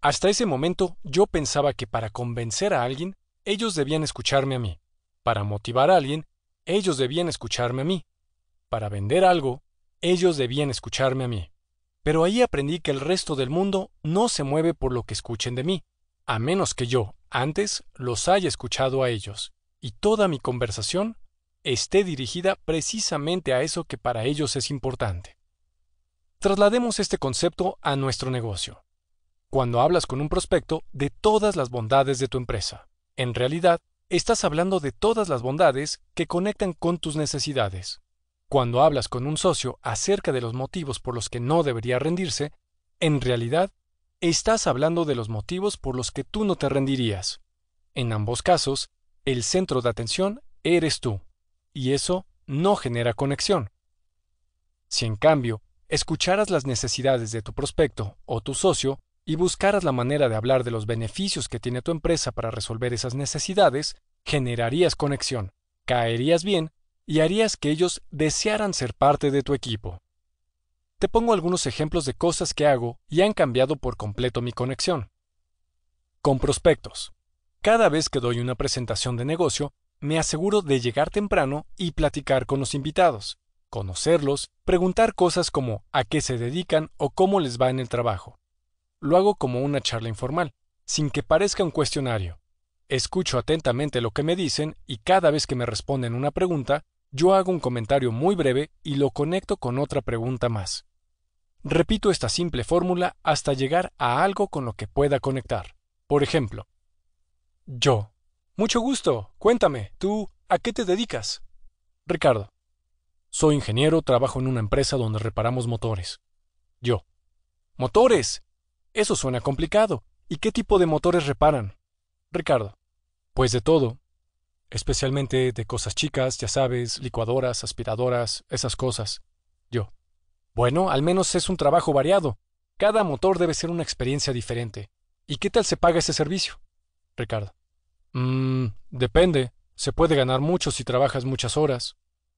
Hasta ese momento yo pensaba que para convencer a alguien, ellos debían escucharme a mí. Para motivar a alguien, ellos debían escucharme a mí. Para vender algo, ellos debían escucharme a mí. Pero ahí aprendí que el resto del mundo no se mueve por lo que escuchen de mí, a menos que yo, antes, los haya escuchado a ellos, y toda mi conversación esté dirigida precisamente a eso que para ellos es importante. Traslademos este concepto a nuestro negocio cuando hablas con un prospecto de todas las bondades de tu empresa. En realidad, estás hablando de todas las bondades que conectan con tus necesidades. Cuando hablas con un socio acerca de los motivos por los que no debería rendirse, en realidad, estás hablando de los motivos por los que tú no te rendirías. En ambos casos, el centro de atención eres tú, y eso no genera conexión. Si en cambio escucharas las necesidades de tu prospecto o tu socio y buscaras la manera de hablar de los beneficios que tiene tu empresa para resolver esas necesidades, generarías conexión, caerías bien y harías que ellos desearan ser parte de tu equipo. Te pongo algunos ejemplos de cosas que hago y han cambiado por completo mi conexión. Con prospectos. Cada vez que doy una presentación de negocio, me aseguro de llegar temprano y platicar con los invitados, conocerlos, preguntar cosas como a qué se dedican o cómo les va en el trabajo. Lo hago como una charla informal, sin que parezca un cuestionario. Escucho atentamente lo que me dicen y cada vez que me responden una pregunta, yo hago un comentario muy breve y lo conecto con otra pregunta más. Repito esta simple fórmula hasta llegar a algo con lo que pueda conectar. Por ejemplo, yo. Mucho gusto. Cuéntame, ¿tú a qué te dedicas? Ricardo. Soy ingeniero, trabajo en una empresa donde reparamos motores. Yo. Motores. Eso suena complicado. ¿Y qué tipo de motores reparan? Ricardo. Pues de todo. Especialmente de cosas chicas, ya sabes, licuadoras, aspiradoras, esas cosas. Yo. Bueno, al menos es un trabajo variado. Cada motor debe ser una experiencia diferente. ¿Y qué tal se paga ese servicio? Ricardo. Mmm, depende. Se puede ganar mucho si trabajas muchas horas.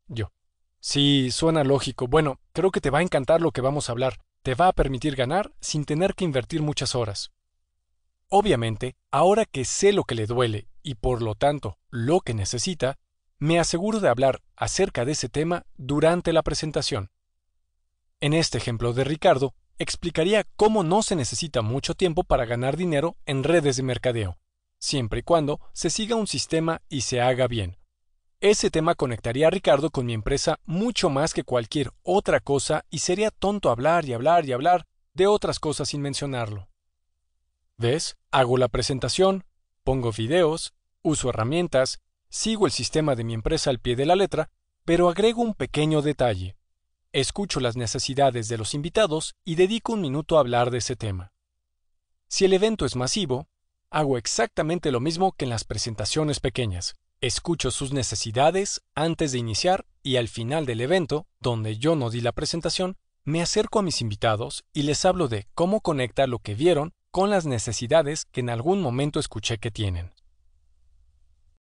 Yo. Sí, suena lógico. Bueno, creo que te va a encantar lo que vamos a hablar te va a permitir ganar sin tener que invertir muchas horas. Obviamente, ahora que sé lo que le duele y por lo tanto lo que necesita, me aseguro de hablar acerca de ese tema durante la presentación. En este ejemplo de Ricardo, explicaría cómo no se necesita mucho tiempo para ganar dinero en redes de mercadeo, siempre y cuando se siga un sistema y se haga bien. Ese tema conectaría a Ricardo con mi empresa mucho más que cualquier otra cosa y sería tonto hablar y hablar y hablar de otras cosas sin mencionarlo. ¿Ves? Hago la presentación, pongo videos, uso herramientas, sigo el sistema de mi empresa al pie de la letra, pero agrego un pequeño detalle. Escucho las necesidades de los invitados y dedico un minuto a hablar de ese tema. Si el evento es masivo, hago exactamente lo mismo que en las presentaciones pequeñas Escucho sus necesidades antes de iniciar y al final del evento, donde yo no di la presentación, me acerco a mis invitados y les hablo de cómo conecta lo que vieron con las necesidades que en algún momento escuché que tienen.